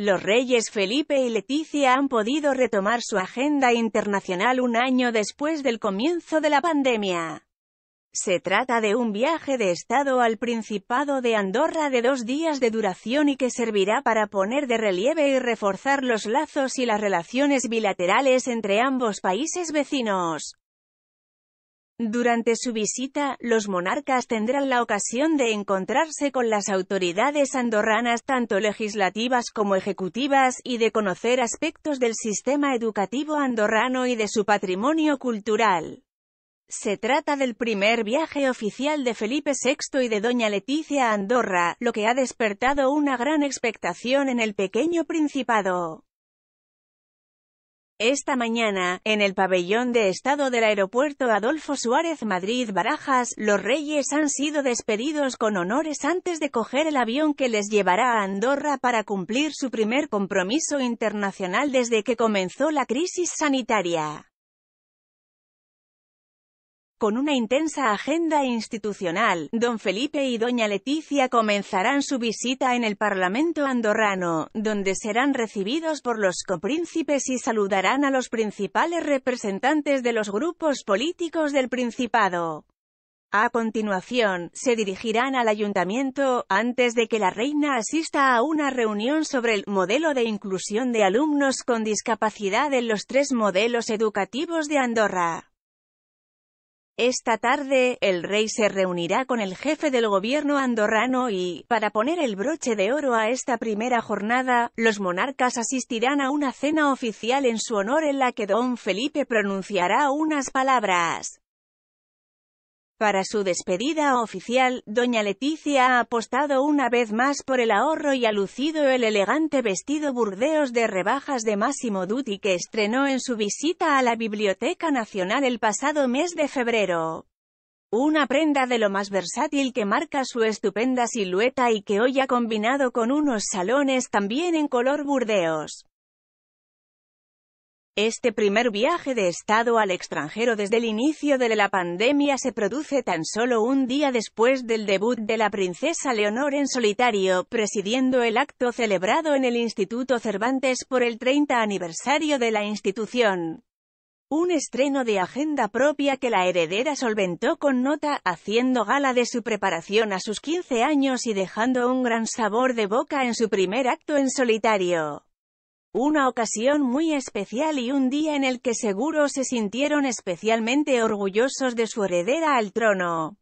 Los reyes Felipe y Leticia han podido retomar su agenda internacional un año después del comienzo de la pandemia. Se trata de un viaje de Estado al Principado de Andorra de dos días de duración y que servirá para poner de relieve y reforzar los lazos y las relaciones bilaterales entre ambos países vecinos. Durante su visita, los monarcas tendrán la ocasión de encontrarse con las autoridades andorranas tanto legislativas como ejecutivas y de conocer aspectos del sistema educativo andorrano y de su patrimonio cultural. Se trata del primer viaje oficial de Felipe VI y de Doña Leticia a Andorra, lo que ha despertado una gran expectación en el pequeño principado. Esta mañana, en el pabellón de Estado del Aeropuerto Adolfo Suárez Madrid Barajas, los reyes han sido despedidos con honores antes de coger el avión que les llevará a Andorra para cumplir su primer compromiso internacional desde que comenzó la crisis sanitaria. Con una intensa agenda institucional, don Felipe y doña Leticia comenzarán su visita en el Parlamento andorrano, donde serán recibidos por los copríncipes y saludarán a los principales representantes de los grupos políticos del Principado. A continuación, se dirigirán al ayuntamiento, antes de que la reina asista a una reunión sobre el modelo de inclusión de alumnos con discapacidad en los tres modelos educativos de Andorra. Esta tarde, el rey se reunirá con el jefe del gobierno andorrano y, para poner el broche de oro a esta primera jornada, los monarcas asistirán a una cena oficial en su honor en la que don Felipe pronunciará unas palabras. Para su despedida oficial, doña Leticia ha apostado una vez más por el ahorro y ha lucido el elegante vestido burdeos de rebajas de Massimo Dutti que estrenó en su visita a la Biblioteca Nacional el pasado mes de febrero. Una prenda de lo más versátil que marca su estupenda silueta y que hoy ha combinado con unos salones también en color burdeos. Este primer viaje de Estado al extranjero desde el inicio de la pandemia se produce tan solo un día después del debut de la princesa Leonor en solitario, presidiendo el acto celebrado en el Instituto Cervantes por el 30 aniversario de la institución. Un estreno de agenda propia que la heredera solventó con nota, haciendo gala de su preparación a sus 15 años y dejando un gran sabor de boca en su primer acto en solitario. Una ocasión muy especial y un día en el que seguro se sintieron especialmente orgullosos de su heredera al trono.